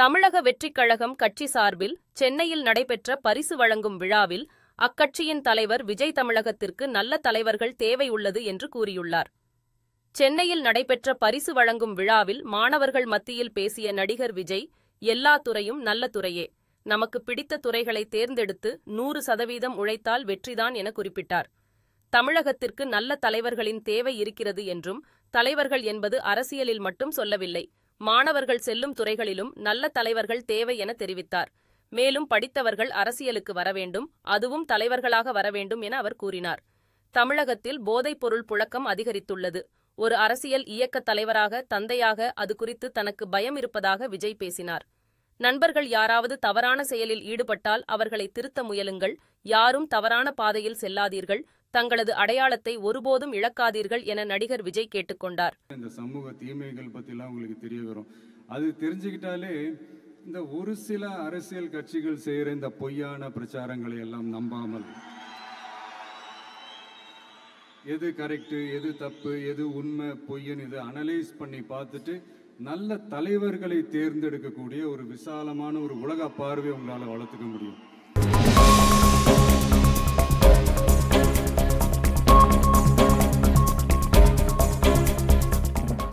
தமிழக வெற்றிக் கழகம் கட்சி சார்பில் சென்னையில் நடைபெற்ற பரிசு வழங்கும் விழாவில் அக்கட்சியின் தலைவர் விஜய் தமிழகத்திற்கு நல்ல தலைவர்கள் தேவை உள்ளது என்று கூறியுள்ளார் சென்னையில் நடைபெற்ற பரிசு வழங்கும் விழாவில் மாணவர்கள் மத்தியில் பேசிய நடிகர் விஜய் எல்லா துறையும் நல்ல துறையே நமக்கு பிடித்த துறைகளை தேர்ந்தெடுத்து நூறு சதவீதம் உழைத்தால் வெற்றிதான் என குறிப்பிட்டார் தமிழகத்திற்கு நல்ல தலைவர்களின் தேவை இருக்கிறது என்றும் தலைவர்கள் என்பது அரசியலில் மட்டும் சொல்லவில்லை மாணவர்கள் செல்லும் துறைகளிலும் நல்ல தலைவர்கள் தேவை என தெரிவித்தார் மேலும் படித்தவர்கள் அரசியலுக்கு வரவேண்டும் அதுவும் தலைவர்களாக வரவேண்டும் என அவர் கூறினார் தமிழகத்தில் போதைப்பொருள் புழக்கம் அதிகரித்துள்ளது ஒரு அரசியல் இயக்கத் தலைவராக தந்தையாக அது குறித்து தனக்கு பயம் இருப்பதாக விஜய் பேசினார் நண்பர்கள் யாராவது தவறான செயலில் ஈடுபட்டால் அவர்களை திருத்த முயலுங்கள் யாரும் தவறான பாதையில் செல்லாதீர்கள் தங்களது அடையாளத்தை ஒருபோதும் இழக்காதீர்கள் என நடிகர் விஜய் கேட்டுக்கொண்டார் இந்த சமூக தீமைகள் பற்றிலாம் உங்களுக்கு தெரிய வரும் அது தெரிஞ்சுக்கிட்டாலே இந்த ஒரு சில அரசியல் கட்சிகள் செய்கிற இந்த பொய்யான பிரச்சாரங்களை எல்லாம் நம்பாமல் எது கரெக்டு எது தப்பு எது உண்மை பொய்யன் இது அனலைஸ் பண்ணி பார்த்துட்டு நல்ல தலைவர்களை தேர்ந்தெடுக்கக்கூடிய ஒரு விசாலமான ஒரு உலக பார்வை உங்களால் வளர்த்துக்க முடியும்